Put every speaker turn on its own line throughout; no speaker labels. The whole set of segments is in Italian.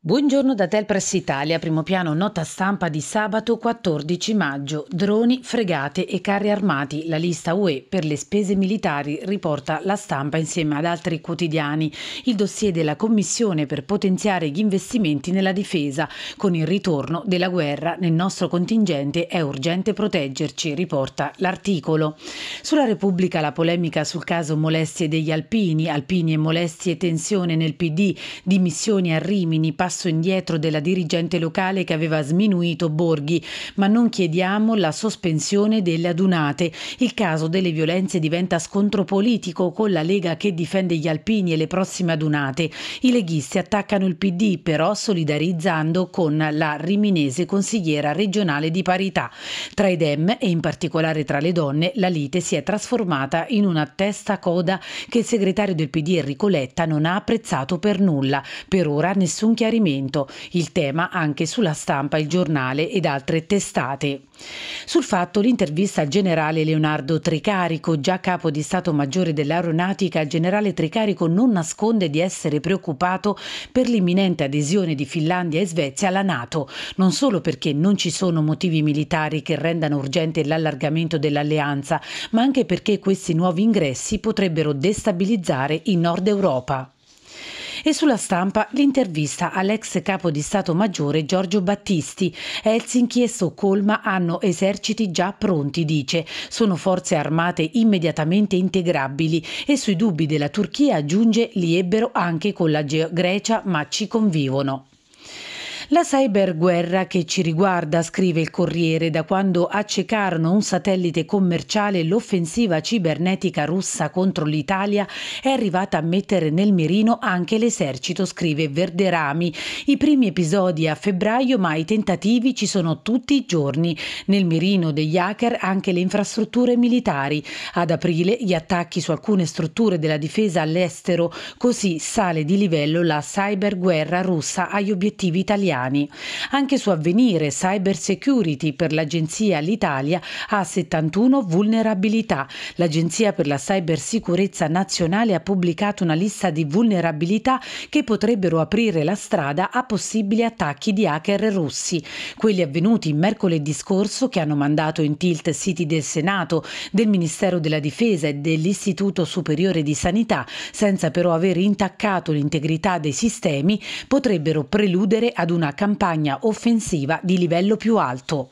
Buongiorno da Telpress Italia, primo piano nota stampa di sabato 14 maggio. Droni, fregate e carri armati. La lista UE per le spese militari riporta la stampa insieme ad altri quotidiani. Il dossier della Commissione per potenziare gli investimenti nella difesa. Con il ritorno della guerra nel nostro contingente è urgente proteggerci, riporta l'articolo. Sulla Repubblica la polemica sul caso molestie degli alpini, alpini e molestie e tensione nel PD, dimissioni a Rimini, passaggio passo indietro della dirigente locale che aveva sminuito Borghi, ma non chiediamo la sospensione delle adunate. Il caso delle violenze diventa scontro politico con la Lega che difende gli alpini e le prossime adunate. I leghisti attaccano il PD però solidarizzando con la riminese consigliera regionale di parità. Tra i Dem e in particolare tra le donne la lite si è trasformata in una testa coda che il segretario del PD Enrico Letta non ha apprezzato per nulla. Per ora nessun chiarimento riferimento, il tema anche sulla stampa, il giornale ed altre testate. Sul fatto l'intervista al generale Leonardo Tricarico, già capo di Stato Maggiore dell'Aeronautica, il generale Tricarico non nasconde di essere preoccupato per l'imminente adesione di Finlandia e Svezia alla Nato, non solo perché non ci sono motivi militari che rendano urgente l'allargamento dell'alleanza, ma anche perché questi nuovi ingressi potrebbero destabilizzare il Nord Europa. E sulla stampa l'intervista all'ex capo di Stato Maggiore Giorgio Battisti. Helsinki e Stoccolma hanno eserciti già pronti, dice. Sono forze armate immediatamente integrabili e sui dubbi della Turchia aggiunge li ebbero anche con la Grecia ma ci convivono. La cyberguerra che ci riguarda, scrive il Corriere, da quando accecarono un satellite commerciale l'offensiva cibernetica russa contro l'Italia, è arrivata a mettere nel mirino anche l'esercito, scrive Verderami. I primi episodi a febbraio, ma i tentativi ci sono tutti i giorni. Nel mirino degli hacker anche le infrastrutture militari. Ad aprile gli attacchi su alcune strutture della difesa all'estero, così sale di livello la cyberguerra russa agli obiettivi italiani italiani. Anche su avvenire Cyber Security per l'agenzia L'Italia ha 71 vulnerabilità. L'agenzia per la cybersicurezza nazionale ha pubblicato una lista di vulnerabilità che potrebbero aprire la strada a possibili attacchi di hacker russi. Quelli avvenuti mercoledì scorso che hanno mandato in tilt siti del Senato, del Ministero della Difesa e dell'Istituto Superiore di Sanità, senza però aver intaccato l'integrità dei sistemi, potrebbero preludere ad una una campagna offensiva di livello più alto.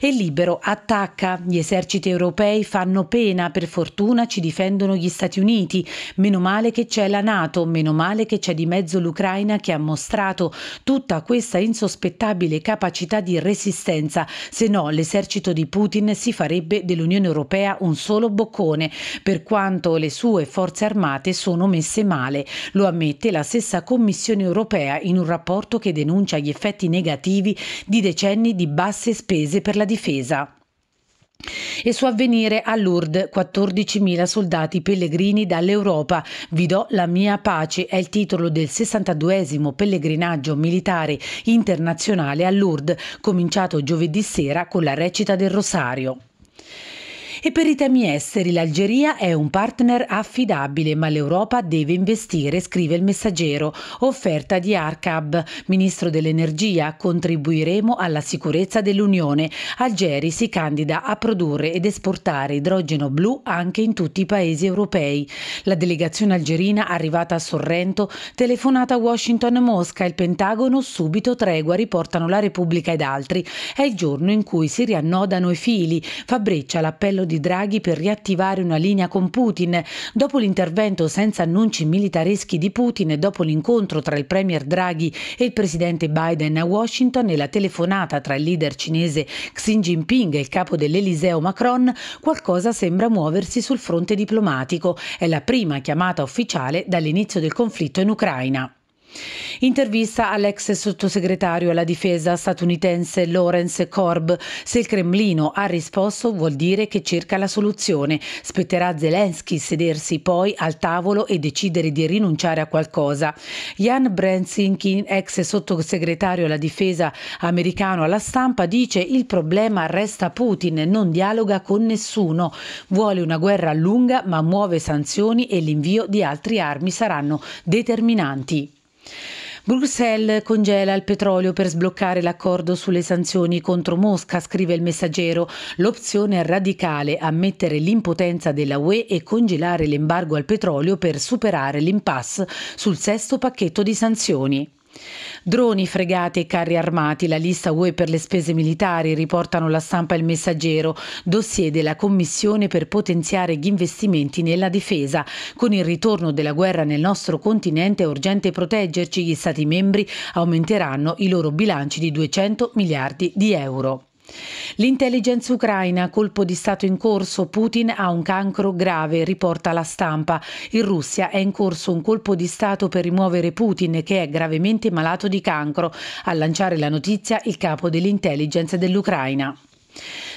E Libero attacca, gli eserciti europei fanno pena, per fortuna ci difendono gli Stati Uniti, meno male che c'è la Nato, meno male che c'è di mezzo l'Ucraina che ha mostrato tutta questa insospettabile capacità di resistenza, se no l'esercito di Putin si farebbe dell'Unione Europea un solo boccone, per quanto le sue forze armate sono messe male. Lo ammette la stessa Commissione Europea in un rapporto che denuncia gli effetti negativi di decenni di basse spese inglese per la difesa e su avvenire a Lourdes 14.000 soldati pellegrini dall'Europa. Vi do la mia pace è il titolo del 62 pellegrinaggio militare internazionale a Lourdes, cominciato giovedì sera con la recita del Rosario. E per i temi esteri l'Algeria è un partner affidabile, ma l'Europa deve investire, scrive il messaggero. Offerta di Arcab, ministro dell'energia, contribuiremo alla sicurezza dell'Unione. Algeri si candida a produrre ed esportare idrogeno blu anche in tutti i paesi europei. La delegazione algerina arrivata a Sorrento, telefonata a Washington-Mosca, il Pentagono subito tregua, riportano la Repubblica ed altri. È il giorno in cui si riannodano i fili. Fa breccia l'appello di di Draghi per riattivare una linea con Putin. Dopo l'intervento senza annunci militareschi di Putin e dopo l'incontro tra il premier Draghi e il presidente Biden a Washington e la telefonata tra il leader cinese Xi Jinping e il capo dell'Eliseo Macron, qualcosa sembra muoversi sul fronte diplomatico. È la prima chiamata ufficiale dall'inizio del conflitto in Ucraina. Intervista all'ex sottosegretario alla difesa statunitense Lawrence Korb. Se il Cremlino ha risposto vuol dire che cerca la soluzione. Spetterà Zelensky sedersi poi al tavolo e decidere di rinunciare a qualcosa. Jan Brensinkin, ex sottosegretario alla difesa americano alla stampa, dice il problema resta Putin, non dialoga con nessuno. Vuole una guerra lunga ma muove sanzioni e l'invio di altre armi saranno determinanti. Bruxelles congela il petrolio per sbloccare l'accordo sulle sanzioni contro Mosca, scrive il messaggero. L'opzione radicale, ammettere l'impotenza della UE e congelare l'embargo al petrolio per superare l'impasse sul sesto pacchetto di sanzioni. Droni, fregate e carri armati, la lista UE per le spese militari, riportano la stampa e il messaggero, dossier della Commissione per potenziare gli investimenti nella difesa. Con il ritorno della guerra nel nostro continente è urgente proteggerci, gli Stati membri aumenteranno i loro bilanci di 200 miliardi di euro. L'intelligence ucraina, colpo di Stato in corso, Putin ha un cancro grave, riporta la stampa. In Russia è in corso un colpo di Stato per rimuovere Putin, che è gravemente malato di cancro, a lanciare la notizia il capo dell'intelligence dell'Ucraina.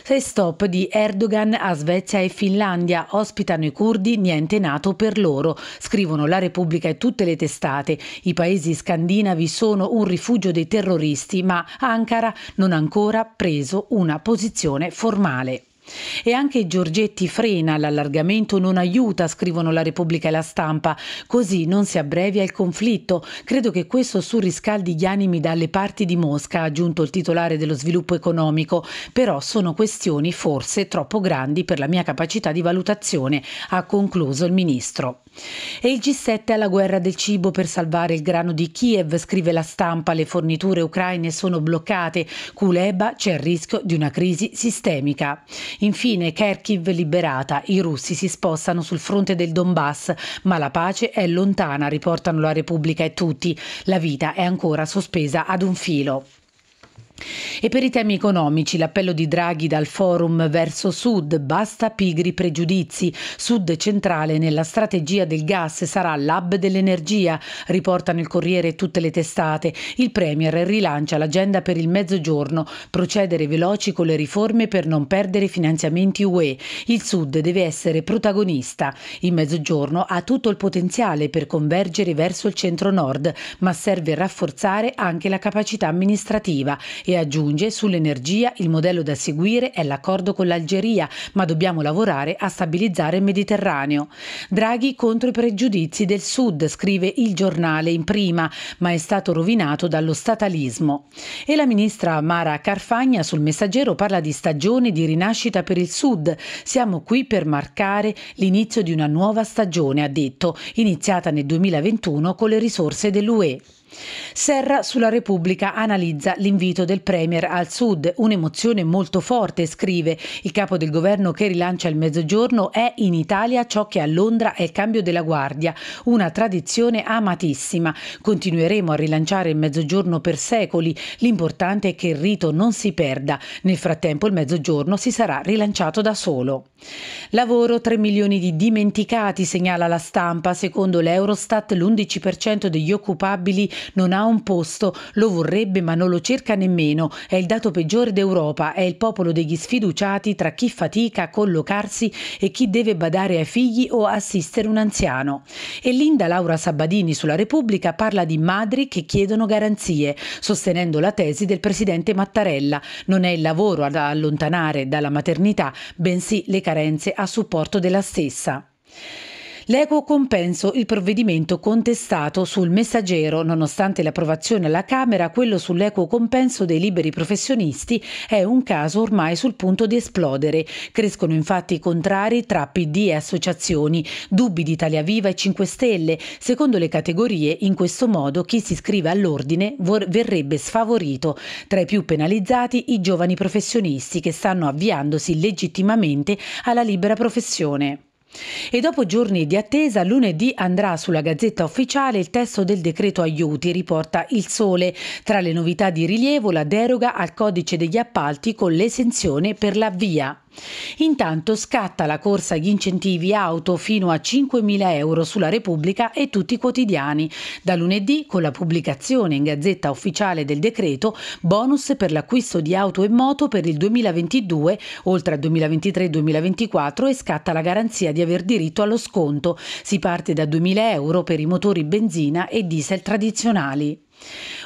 Sei stop di Erdogan a Svezia e Finlandia. Ospitano i curdi, niente nato per loro. Scrivono La Repubblica e tutte le testate. I paesi scandinavi sono un rifugio dei terroristi, ma Ankara non ha ancora preso una posizione formale. E anche Giorgetti frena, l'allargamento non aiuta, scrivono la Repubblica e la stampa, così non si abbrevia il conflitto. Credo che questo surriscaldi gli animi dalle parti di Mosca, ha aggiunto il titolare dello sviluppo economico, però sono questioni forse troppo grandi per la mia capacità di valutazione, ha concluso il ministro. E il G7 alla guerra del cibo per salvare il grano di Kiev, scrive la stampa, le forniture ucraine sono bloccate, Culeba c'è il rischio di una crisi sistemica. Infine, Kharkiv liberata, i russi si spostano sul fronte del Donbass, ma la pace è lontana, riportano la Repubblica e tutti. La vita è ancora sospesa ad un filo. E per i temi economici, l'appello di Draghi dal forum verso Sud, basta pigri pregiudizi, Sud centrale nella strategia del gas sarà l'hub dell'energia, riportano il Corriere tutte le testate. Il Premier rilancia l'agenda per il mezzogiorno, procedere veloci con le riforme per non perdere finanziamenti UE. Il Sud deve essere protagonista. Il mezzogiorno ha tutto il potenziale per convergere verso il centro-nord, ma serve rafforzare anche la capacità amministrativa e aggiunge sull'energia il modello da seguire è l'accordo con l'Algeria, ma dobbiamo lavorare a stabilizzare il Mediterraneo. Draghi contro i pregiudizi del Sud, scrive il giornale in prima, ma è stato rovinato dallo statalismo. E la ministra Mara Carfagna sul messaggero parla di stagione di rinascita per il Sud. Siamo qui per marcare l'inizio di una nuova stagione, ha detto, iniziata nel 2021 con le risorse dell'UE. Serra sulla Repubblica analizza l'invito del Premier al Sud, un'emozione molto forte, scrive. Il capo del governo che rilancia il mezzogiorno è in Italia ciò che a Londra è il cambio della guardia, una tradizione amatissima. Continueremo a rilanciare il mezzogiorno per secoli, l'importante è che il rito non si perda. Nel frattempo il mezzogiorno si sarà rilanciato da solo. Lavoro 3 milioni di dimenticati, segnala la stampa. Secondo l'Eurostat l'11% degli occupabili non ha un posto, lo vorrebbe ma non lo cerca nemmeno. È il dato peggiore d'Europa, è il popolo degli sfiduciati tra chi fatica a collocarsi e chi deve badare ai figli o assistere un anziano. E Linda Laura Sabadini sulla Repubblica parla di madri che chiedono garanzie, sostenendo la tesi del presidente Mattarella. Non è il lavoro ad allontanare dalla maternità, bensì le carenze a supporto della stessa. L'equo compenso, il provvedimento contestato sul messaggero, nonostante l'approvazione alla Camera, quello sull'equo compenso dei liberi professionisti è un caso ormai sul punto di esplodere. Crescono infatti i contrari tra PD e associazioni, dubbi di Italia Viva e 5 Stelle. Secondo le categorie, in questo modo chi si iscrive all'ordine verrebbe sfavorito. Tra i più penalizzati i giovani professionisti che stanno avviandosi legittimamente alla libera professione. E dopo giorni di attesa, lunedì andrà sulla Gazzetta Ufficiale il testo del decreto aiuti, riporta Il Sole. Tra le novità di rilievo la deroga al codice degli appalti con l'esenzione per la via. Intanto scatta la corsa agli incentivi auto fino a 5.000 euro sulla Repubblica e tutti i quotidiani. Da lunedì, con la pubblicazione in Gazzetta Ufficiale del decreto, bonus per l'acquisto di auto e moto per il 2022, oltre al 2023-2024 e scatta la garanzia di aver diritto allo sconto. Si parte da 2.000 euro per i motori benzina e diesel tradizionali.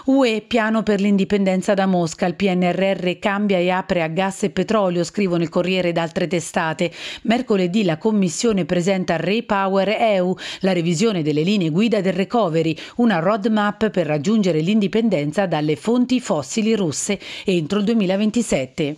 UE piano per l'indipendenza da Mosca, il PNRR cambia e apre a gas e petrolio, scrivono il Corriere ed altre testate. Mercoledì la Commissione presenta Repower EU, la revisione delle linee guida del recovery, una roadmap per raggiungere l'indipendenza dalle fonti fossili russe entro il 2027.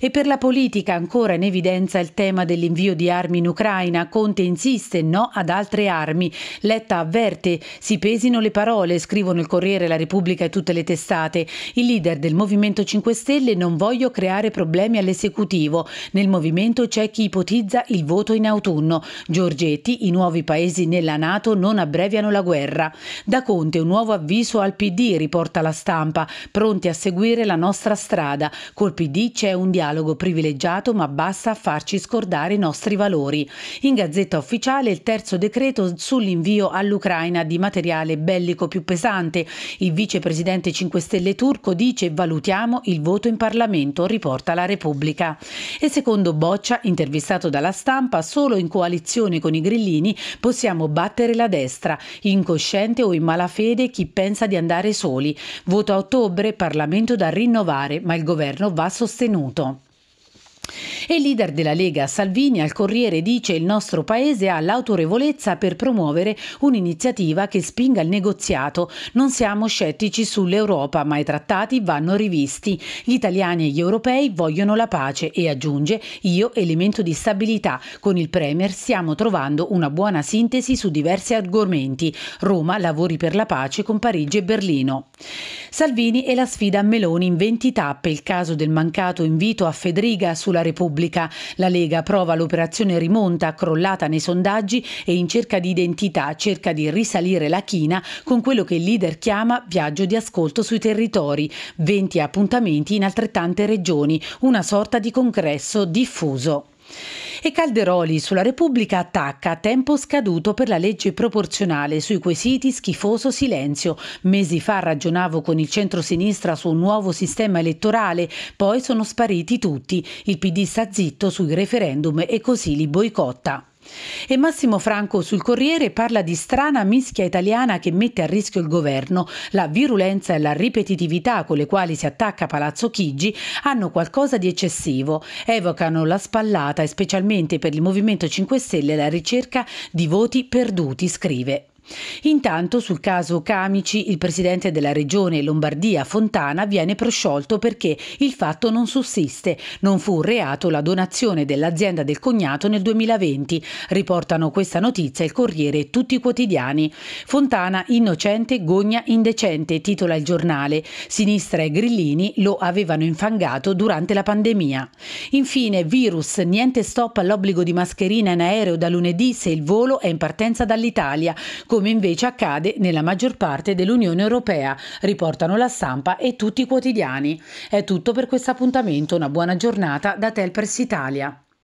E per la politica ancora in evidenza il tema dell'invio di armi in Ucraina. Conte insiste no ad altre armi. Letta avverte, si pesino le parole, scrivono il Corriere, la Repubblica e tutte le testate. Il leader del Movimento 5 Stelle non voglio creare problemi all'esecutivo. Nel Movimento c'è chi ipotizza il voto in autunno. Giorgetti, i nuovi paesi nella Nato non abbreviano la guerra. Da Conte un nuovo avviso al PD, riporta la stampa, pronti a seguire la nostra strada. Col PD c'è un dialogo privilegiato ma basta a farci scordare i nostri valori. In Gazzetta Ufficiale il terzo decreto sull'invio all'Ucraina di materiale bellico più pesante. Il vicepresidente 5 Stelle turco dice valutiamo il voto in Parlamento, riporta la Repubblica. E secondo Boccia, intervistato dalla stampa, solo in coalizione con i grillini possiamo battere la destra, incosciente o in malafede chi pensa di andare soli. Voto a ottobre, Parlamento da rinnovare, ma il governo va sostenuto minuto il leader della Lega Salvini al Corriere dice il nostro paese ha l'autorevolezza per promuovere un'iniziativa che spinga il negoziato. Non siamo scettici sull'Europa, ma i trattati vanno rivisti. Gli italiani e gli europei vogliono la pace e aggiunge io elemento di stabilità. Con il Premier stiamo trovando una buona sintesi su diversi argomenti. Roma lavori per la pace con Parigi e Berlino. Salvini e la sfida a Meloni in 20 tappe, il caso del mancato invito a Federica sulla Repubblica pubblica. La Lega prova l'operazione rimonta crollata nei sondaggi e in cerca di identità cerca di risalire la china con quello che il leader chiama viaggio di ascolto sui territori, 20 appuntamenti in altrettante regioni, una sorta di congresso diffuso. E Calderoli sulla Repubblica attacca a tempo scaduto per la legge proporzionale sui quesiti schifoso silenzio. Mesi fa ragionavo con il centro-sinistra su un nuovo sistema elettorale, poi sono spariti tutti. Il PD sta zitto sui referendum e così li boicotta. E Massimo Franco sul Corriere parla di strana mischia italiana che mette a rischio il governo. La virulenza e la ripetitività con le quali si attacca Palazzo Chigi hanno qualcosa di eccessivo. Evocano la spallata e specialmente per il Movimento 5 Stelle la ricerca di voti perduti, scrive. Intanto sul caso Camici il presidente della regione Lombardia Fontana viene prosciolto perché il fatto non sussiste, non fu reato la donazione dell'azienda del cognato nel 2020, riportano questa notizia il Corriere tutti i quotidiani. Fontana innocente, gogna indecente, titola il giornale. Sinistra e Grillini lo avevano infangato durante la pandemia. Infine, virus, niente stop all'obbligo di mascherina in aereo da lunedì se il volo è in partenza dall'Italia. Con come invece accade nella maggior parte dell'Unione Europea, riportano la stampa e tutti i quotidiani. È tutto per questo appuntamento, una buona giornata da Telpress Italia.